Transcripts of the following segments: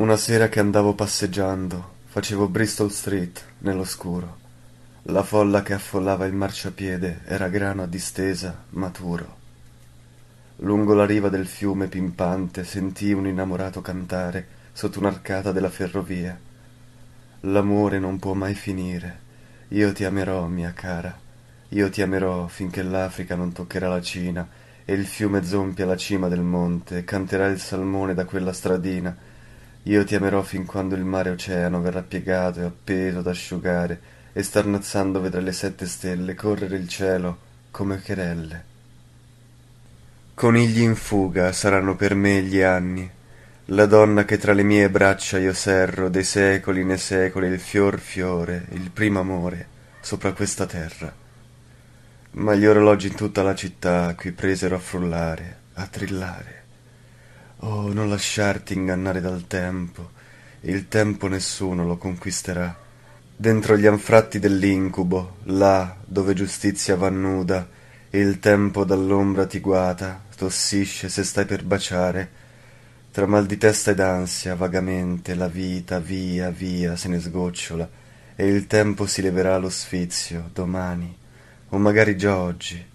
Una sera che andavo passeggiando, facevo Bristol Street nell'oscuro. La folla che affollava il marciapiede era grano a distesa, maturo. Lungo la riva del fiume pimpante sentii un innamorato cantare sotto un'arcata della ferrovia. L'amore non può mai finire. Io ti amerò, mia cara. Io ti amerò finché l'Africa non toccherà la Cina e il fiume zompia la cima del monte e canterà il salmone da quella stradina io ti amerò fin quando il mare oceano verrà piegato e appeso ad asciugare e starnazzando vedrà le sette stelle correre il cielo come cherelle conigli in fuga saranno per me gli anni la donna che tra le mie braccia io serro dei secoli nei secoli il fior fiore il primo amore sopra questa terra ma gli orologi in tutta la città qui presero a frullare a trillare Oh, non lasciarti ingannare dal tempo. Il tempo nessuno lo conquisterà. Dentro gli anfratti dell'incubo, là dove giustizia va nuda, il tempo dall'ombra ti guata, tossisce se stai per baciare. Tra mal di testa ed ansia, vagamente, la vita via via se ne sgocciola e il tempo si leverà allo sfizio domani o magari già oggi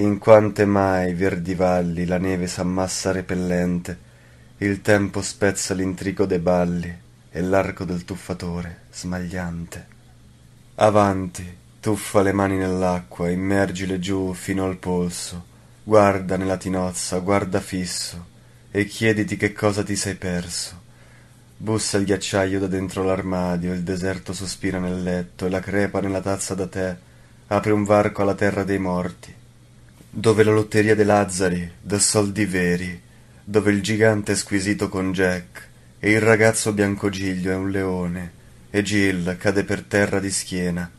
in quante mai verdi valli la neve s'ammassa repellente il tempo spezza l'intrico de balli e l'arco del tuffatore smagliante avanti tuffa le mani nell'acqua immergile giù fino al polso guarda nella tinozza guarda fisso e chiediti che cosa ti sei perso bussa il ghiacciaio da dentro l'armadio il deserto sospira nel letto e la crepa nella tazza da te apre un varco alla terra dei morti dove la lotteria dei Lazzari da soldi veri, dove il gigante è squisito con Jack e il ragazzo biancogiglio è un leone e Jill cade per terra di schiena.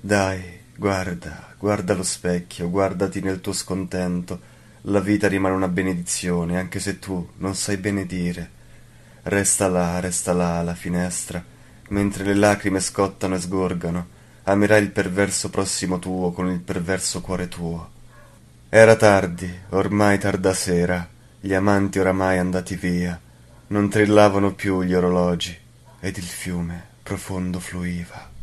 Dai, guarda, guarda lo specchio, guardati nel tuo scontento. La vita rimane una benedizione, anche se tu non sai benedire. Resta là, resta là alla finestra, mentre le lacrime scottano e sgorgano. Amerai il perverso prossimo tuo con il perverso cuore tuo. Era tardi, ormai tarda sera, gli amanti oramai andati via, non trillavano più gli orologi, ed il fiume profondo fluiva.